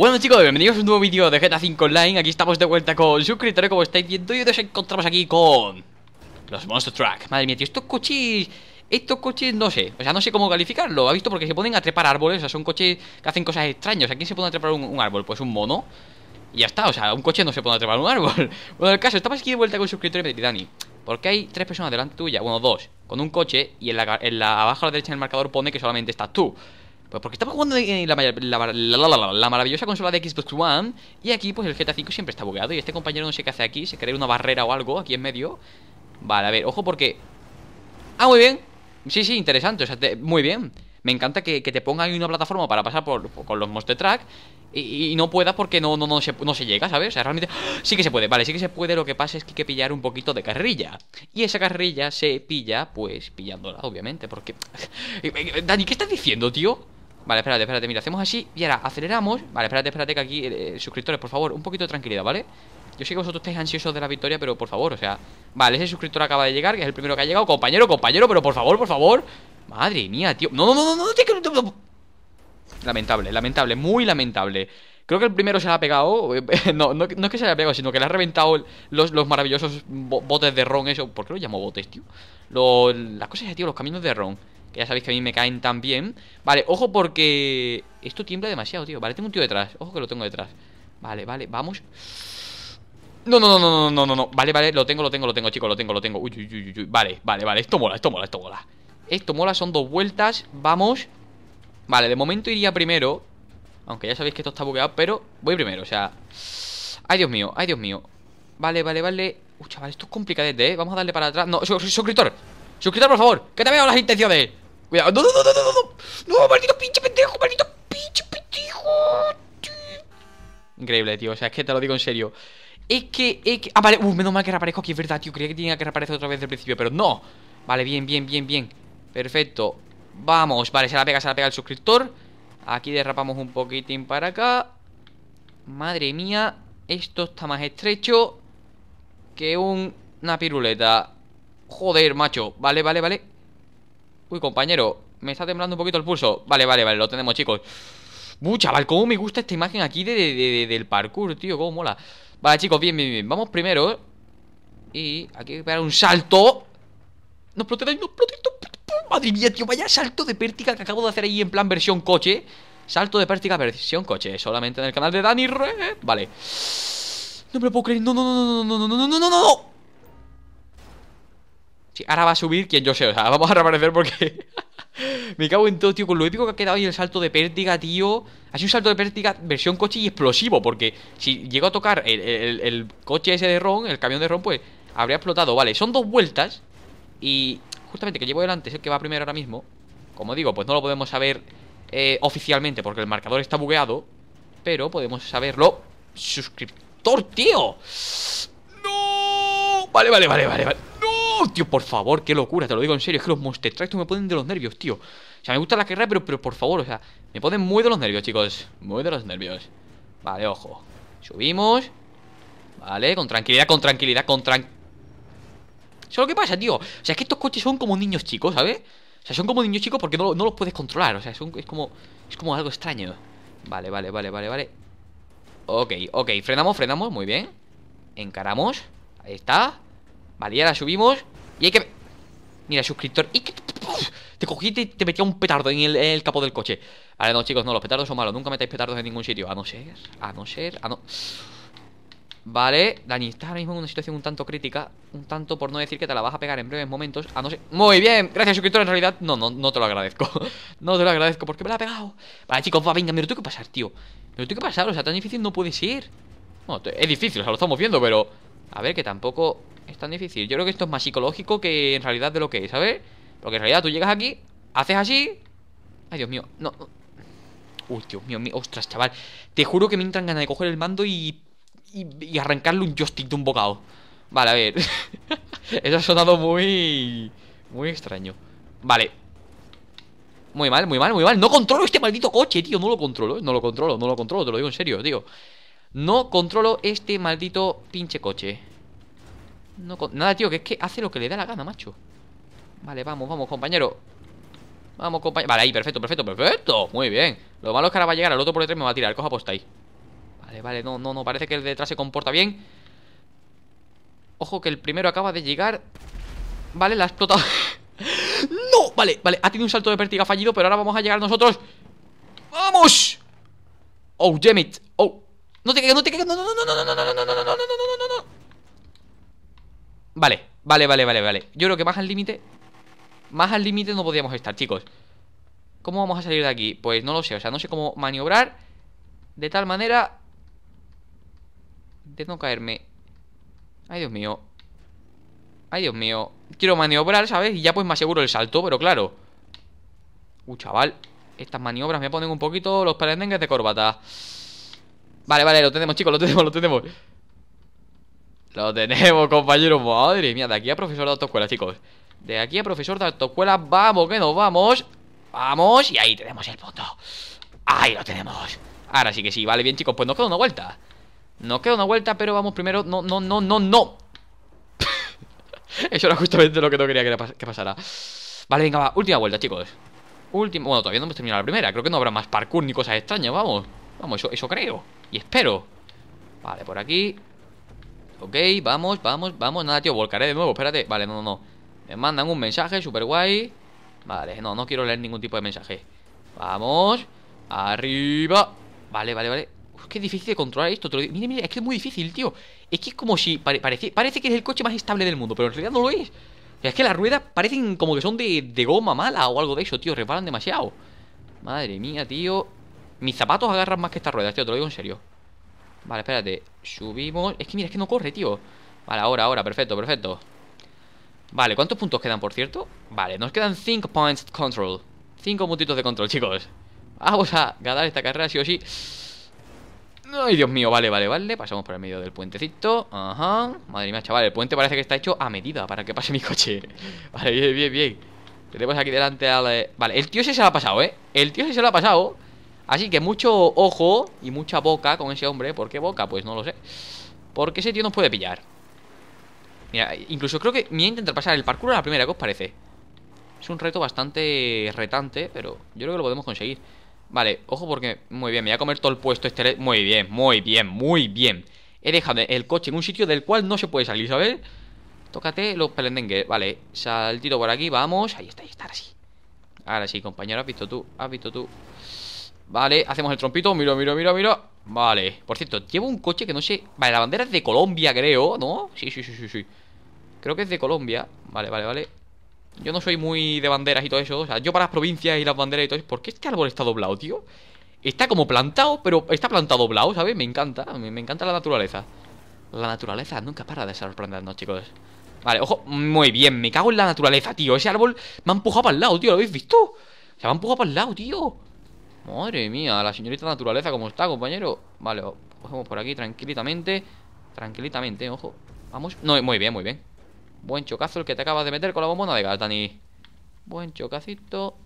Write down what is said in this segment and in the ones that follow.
Bueno chicos, bienvenidos a un nuevo vídeo de GTA 5 Online Aquí estamos de vuelta con suscriptores, como estáis viendo Y nos encontramos aquí con... Los Monster Truck Madre mía, tío, estos coches... Estos coches, no sé, o sea, no sé cómo calificarlo ¿Ha visto? Porque se ponen a trepar árboles, o sea, son coches que hacen cosas extrañas ¿A quién se puede a trepar un, árbol? Pues un mono Y ya está, o sea, un coche no se puede a trepar un árbol Bueno, el caso, estamos aquí de vuelta con suscriptores de Dani porque hay tres personas delante tuya, bueno, dos, con un coche y en la abajo a la derecha en el marcador pone que solamente estás tú. Pues porque estamos jugando en la, la, maravillosa consola de Xbox One y aquí pues el GTA 5 siempre está bugueado y este compañero no sé qué hace aquí, se cree una barrera o algo aquí en medio. Vale, a ver, ojo porque... Ah, muy bien. Sí, sí, interesante, o sea, muy bien. Me encanta que, te pongan ahí una plataforma para pasar por, con los Monster Track y, no puedas porque no, no, no, se, no se llega, ¿sabes? O sea, realmente ¡ah! sí que se puede, vale, sí que se puede, lo que pasa es que hay que pillar un poquito de carrilla. Y esa carrilla se pilla, pues, pillándola, obviamente, porque... Dani, ¿qué estás diciendo, tío? Vale, espérate, espérate, mira, hacemos así y ahora aceleramos Vale, espérate, espérate que aquí, eh, eh, suscriptores, por favor, un poquito de tranquilidad, ¿vale? Yo sé que vosotros estáis ansiosos de la victoria, pero por favor, o sea Vale, ese suscriptor acaba de llegar, que es el primero que ha llegado Compañero, compañero, pero por favor, por favor Madre mía, tío No, no, no, no, no, no, Lamentable, lamentable, muy lamentable Creo que el primero se la ha pegado. No, no, es que se le haya pegado, sino que le ha reventado los, los maravillosos botes de ron. Eso, ¿Por qué lo llamo botes, tío? las cosas, tío, los caminos de ron. Que ya sabéis que a mí me caen también Vale, ojo porque... Esto tiembla demasiado, tío Vale, tengo un tío detrás Ojo que lo tengo detrás Vale, vale, vamos no, no, no, no, no, no, no, no vale, vale, lo tengo, lo tengo, lo tengo, chicos, lo tengo, lo tengo uy, uy, uy, uy, vale, vale, vale, esto mola, esto mola, esto mola Esto mola, son dos vueltas, vamos Vale, de momento iría primero Aunque ya sabéis que esto está bugueado, pero voy primero, o sea Ay, Dios mío, ay, Dios mío Vale, vale, vale Uy, chaval, esto es complicadete, ¿eh? Vamos a darle para atrás No, suscriptor Suscriptor, por favor Que te veo las intenciones Cuidado. No, no, no, no, no, no. maldito pinche pendejo, maldito pinche pendejo. Increíble, tío. O sea, es que te lo digo en serio. Es que, es que. Ah, vale. Uh, menos mal que reaparezco aquí, es verdad, tío. Creía que tenía que reaparecer otra vez del principio, pero no. Vale, bien, bien, bien, bien. Perfecto. Vamos, vale, se la pega, se la pega el suscriptor. Aquí derrapamos un poquitín para acá. Madre mía, esto está más estrecho que una piruleta. Joder, macho. Vale, vale, vale. Uy, compañero, me está temblando un poquito el pulso Vale, vale, vale, lo tenemos, chicos Uy, chaval, cómo me gusta esta imagen aquí del parkour, tío, cómo mola Vale, chicos, bien, bien, bien, vamos primero Y aquí hay que pegar un salto No exploté, no exploté, Madre mía, tío, vaya salto de pértiga que acabo de hacer ahí en plan versión coche Salto de pértiga versión coche, solamente en el canal de Dani Red Vale No me lo puedo creer, no, no, no, no, no, no, no, no, no, no ahora va a subir quien yo sé, o sea, vamos a reaparecer porque. Me cago en todo, tío, con lo épico que ha quedado y el salto de pérdida, tío. Ha sido un salto de pérdida versión coche y explosivo, porque si llego a tocar el, coche ese de Ron, el camión de Ron, pues habría explotado. Vale, son dos vueltas y justamente que llevo delante es el que va primero ahora mismo. Como digo, pues no lo podemos saber eh, oficialmente porque el marcador está bugueado, pero podemos saberlo. Suscriptor, tío. No. Vale, vale, vale, vale, vale tío, por favor! ¡Qué locura! Te lo digo en serio, es que los Monster me ponen de los nervios, tío. O sea, me gusta la carrera, pero, pero por favor, o sea, me ponen muy de los nervios, chicos. Muy de los nervios. Vale, ojo. Subimos. Vale, con tranquilidad, con tranquilidad, con tran... Eso qué pasa, tío. O sea, es que estos coches son como niños chicos, ¿sabes? O sea, son como niños chicos porque no, no los puedes controlar. O sea, es como. Es como algo extraño. Vale, vale, vale, vale, vale. Ok, ok. Frenamos, frenamos. Muy bien. Encaramos. Ahí está. Vale, y ahora subimos. Y hay que... Mira, suscriptor... Y que... Te cogiste y te, metí metía un petardo en el, capo capó del coche. Vale, no, chicos, no, los petardos son malos. Nunca metáis petardos en ningún sitio. A no ser, a no ser, a no... Vale, Dani estás ahora mismo en una situación un tanto crítica Un tanto por no decir que te la vas a pegar en breves momentos A no ser... Muy bien, gracias suscriptor En realidad, no, no, no te lo agradezco No te lo agradezco porque me la ha pegado Vale chicos, va, venga, me lo tengo que pasar, tío Me lo tengo que pasar, o sea, tan difícil no puede ser Bueno, es difícil, o sea, lo estamos viendo, pero A ver, que tampoco es tan difícil. Yo creo que esto es más psicológico que en realidad de lo que es, ¿sabes? Porque en realidad tú llegas aquí, haces así. Ay, Dios mío, no. Uy, Dios mío, ostras, chaval. Te juro que me entran ganas de coger el mando y, y, y arrancarle un joystick de un bocado. Vale, a ver. Eso ha sonado muy. Muy extraño. Vale. Muy mal, muy mal, muy mal. No controlo este maldito coche, tío. No lo controlo, ¿eh? no lo controlo, no lo controlo. Te lo digo en serio, tío. No controlo este maldito pinche coche nada, tío, que es que hace lo que le da la gana, macho Vale, vamos, vamos, compañero Vamos, compañero Vale, ahí, perfecto, perfecto, perfecto Muy bien Lo malo es que ahora va a llegar al otro por detrás me va a tirar Coja posta ahí Vale, vale, no, no, no Parece que el de detrás se comporta bien Ojo que el primero acaba de llegar Vale, la ha explotado ¡No! Vale, vale Ha tenido un salto de pértiga fallido Pero ahora vamos a llegar nosotros ¡Vamos! Oh, damn Oh No te caigas, no te caigas No, no, no, no, no, no, no, no, no Vale, vale, vale, vale Yo creo que más al límite Más al límite no podíamos estar, chicos ¿Cómo vamos a salir de aquí? Pues no lo sé, o sea, no sé cómo maniobrar De tal manera De no caerme Ay, Dios mío Ay, Dios mío Quiero maniobrar, ¿sabes? Y ya pues más seguro el salto, pero claro Uh, chaval Estas maniobras me ponen un poquito los perendengues de corbata Vale, vale, lo tenemos, chicos, lo tenemos, lo tenemos lo tenemos, compañero Madre mía, de aquí a profesor de autoescuela, chicos. De aquí a profesor de autoescuela, vamos, que nos vamos. Vamos, y ahí tenemos el punto. Ahí lo tenemos. Ahora sí que sí, vale, bien, chicos. Pues nos queda una vuelta. Nos queda una vuelta, pero vamos primero. No, no, no, no, no. Eso era justamente lo que no quería que, pasara. Vale, venga, va. Última vuelta, chicos. Última. Bueno, todavía no hemos terminado la primera. Creo que no habrá más parkour ni cosas extrañas. Vamos. Vamos, eso creo. Y espero. Vale, por aquí. Ok, vamos, vamos, vamos Nada, tío, volcaré de nuevo, espérate Vale, no, no, no Me mandan un mensaje, super guay Vale, no, no quiero leer ningún tipo de mensaje Vamos Arriba Vale, vale, vale Uf, qué difícil de controlar esto. Te lo mire, mire, es que es muy difícil, tío. Es que es como si. parece, que es el coche más estable del mundo, pero en realidad no lo es. Es que las ruedas parecen como que son de, goma mala o algo de eso, tío. Resbalan demasiado. Madre mía, tío. Mis zapatos agarran más que estas ruedas, tío. Te lo digo en serio. Vale, espérate Subimos Es que mira, es que no corre, tío Vale, ahora, ahora Perfecto, perfecto Vale, ¿cuántos puntos quedan, por cierto? Vale, nos quedan 5 points control 5 puntitos de control, chicos Vamos a ganar esta carrera, sí o sí Ay, Dios mío, vale, vale, vale Pasamos por el medio del puentecito Ajá Madre mía, chaval, el puente parece que está hecho a medida Para que pase mi coche Vale, bien, bien, bien Tenemos aquí delante al... Eh, vale, el tío se, se lo ha pasado, ¿eh? El tío se, se lo ha pasado Así que mucho ojo y mucha boca con ese hombre. ¿Por qué boca? Pues no lo sé. Porque ese tío nos puede pillar. Mira, incluso creo que me voy a intentar pasar el parkour a la primera, ¿qué os parece? Es un reto bastante retante, pero yo creo que lo podemos conseguir. Vale, ojo porque... Muy bien, me voy a comer todo el puesto este... Muy bien, muy bien, muy bien. He dejado el coche en un sitio del cual no se puede salir, ¿sabes? Tócate los pelendengues. Vale, saltito por aquí, vamos. Ahí está, ahí está, ahora sí. Ahora sí, compañero, has visto tú, has visto tú. Vale, hacemos el trompito, miro, miro, miro, miro Vale, por cierto, llevo un coche que no sé Vale, la bandera es de Colombia, creo, ¿no? Sí, sí, sí, sí, sí Creo que es de Colombia Vale, vale, vale Yo no soy muy de banderas y todo eso O sea, yo para las provincias y las banderas y todo eso ¿Por qué este árbol está doblado, tío? Está como plantado, pero está plantado doblado, ¿sabes? Me encanta, me, me encanta la naturaleza La naturaleza nunca para de sorprendernos, chicos Vale, ojo, muy bien Me cago en la naturaleza, tío Ese árbol me ha empujado para el lado, tío ¿Lo habéis visto? Se me ha empujado para el lado, tío Madre mía, la señorita naturaleza ¿cómo está, compañero Vale, cogemos por aquí tranquilamente Tranquilitamente, ojo Vamos, no, muy bien, muy bien Buen chocazo el que te acabas de meter con la bombona de gas, Buen chocacito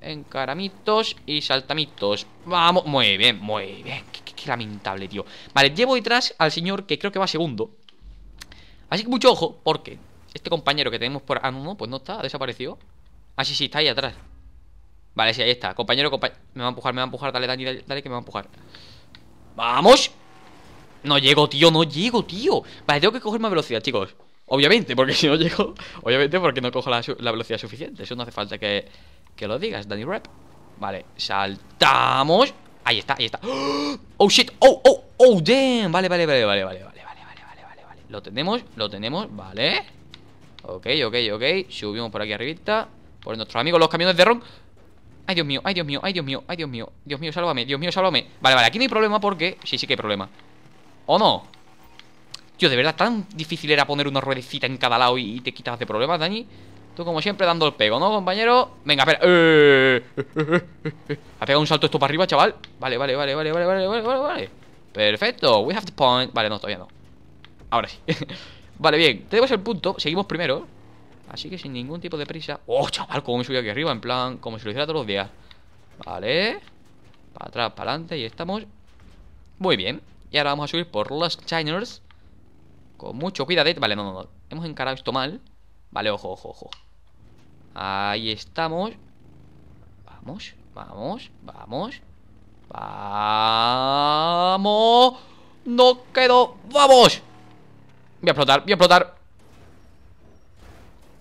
Encaramitos y saltamitos Vamos, muy bien, muy bien qué, lamentable, tío Vale, llevo detrás al señor que creo que va segundo Así que mucho ojo, porque Este compañero que tenemos por... Ah, no, no, pues no está, ha desaparecido Ah, sí, sí, está ahí atrás Vale, sí, ahí está. Compañero, compañero. Me va a empujar, me va a empujar. Dale, Dani, dale, dale, que me va a empujar. ¡Vamos! No llego, tío, no llego, tío. Vale, tengo que coger más velocidad, chicos. Obviamente, porque si no llego. Obviamente, porque no cojo la, velocidad suficiente. Eso no hace falta que, que lo digas, dani Rap. Vale, saltamos. Ahí está, ahí está. Oh shit, oh, oh, oh, damn. Vale, vale, vale, vale, vale, vale, vale, vale, vale, vale, vale. Lo tenemos, lo tenemos, vale. Ok, ok, ok. Subimos por aquí arribita. Por nuestros amigos los camiones de ron. Ay, Dios mío, ay, Dios mío, ay, Dios mío, ay, Dios mío Dios mío, sálvame, Dios mío, sálvame Vale, vale, aquí no hay problema porque... Sí, sí que hay problema ¿O no? Tío, de verdad, tan difícil era poner una ruedecita en cada lado y, te quitas de problemas, Dani Tú como siempre dando el pego, ¿no, compañero? Venga, espera eh, eh, eh, Ha pegado un salto esto para arriba, chaval Vale, vale, vale, vale, vale, vale, vale, vale Perfecto, we have the point Vale, no, todavía no Ahora sí Vale, bien, tenemos el punto, seguimos primero Así que sin ningún tipo de prisa ¡Oh, chaval! Como me subí aquí arriba, en plan Como si lo hiciera todos los días Vale Para atrás, para adelante Y estamos Muy bien Y ahora vamos a subir por los Chiners Con mucho cuidado Vale, no, no, no Hemos encarado esto mal Vale, ojo, ojo, ojo Ahí estamos Vamos, vamos, vamos Vamos No quedo ¡Vamos! Voy a explotar, voy a explotar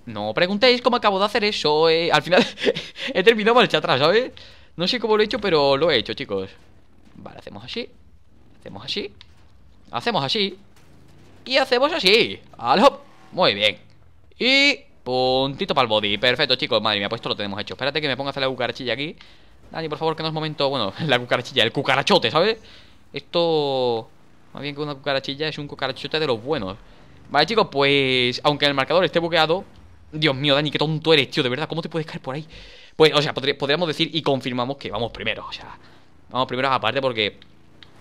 no preguntéis cómo acabo de hacer eso, eh. Al final he terminado marcha atrás, ¿sabes? No sé cómo lo he hecho, pero lo he hecho, chicos. Vale, hacemos así. Hacemos así. Hacemos así. Y hacemos así. ¡Alop! Muy bien. Y... Puntito para el body. Perfecto, chicos. Madre mía, pues esto lo tenemos hecho. Espérate que me ponga a hacer la cucarachilla aquí. Dani, por favor, que no es momento... Bueno, la cucarachilla, el cucarachote, ¿sabes? Esto... Más bien que una cucarachilla es un cucarachote de los buenos. Vale, chicos, pues... Aunque el marcador esté buqueado, Dios mío, Dani, qué tonto eres, tío, de verdad, ¿cómo te puedes caer por ahí? Pues, o sea, podríamos decir y confirmamos que vamos primero, o sea, vamos primero aparte porque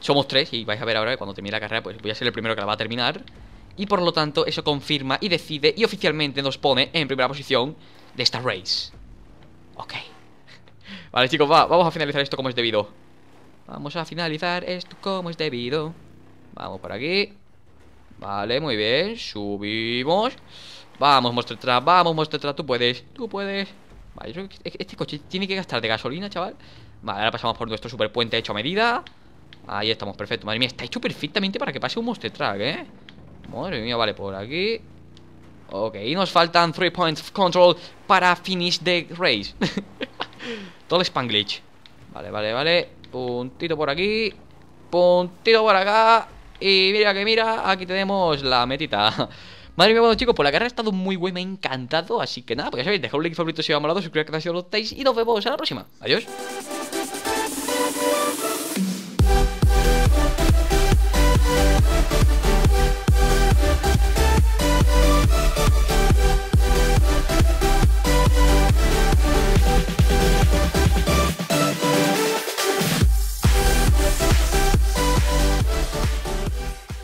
somos tres y vais a ver ahora que cuando termine la carrera, pues voy a ser el primero que la va a terminar. Y por lo tanto, eso confirma y decide y oficialmente nos pone en primera posición de esta race. Ok. Vale, chicos, vamos a finalizar esto como es debido. Vamos a finalizar esto como es debido. Vamos por aquí. Vale, muy bien. Subimos. Vamos, Truck, vamos, Truck tú puedes, tú puedes Vale, este, este coche tiene que gastar de gasolina, chaval Vale, ahora pasamos por nuestro superpuente hecho a medida Ahí estamos, perfecto Madre mía, está hecho perfectamente para que pase un Monster Truck, ¿eh? Madre mía, vale, por aquí Ok, nos faltan 3 points of control para finish the race Todo el Spanglish Vale, vale, vale Puntito por aquí Puntito por acá Y mira que mira, aquí tenemos la metita Madre mía, bueno chicos, pues la carrera ha estado muy buena, me ha encantado. Así que nada, pues ya sabéis, dejad un like favorito si os ha molado, suscribiros que no si lo gustáis y nos vemos en la próxima. Adiós.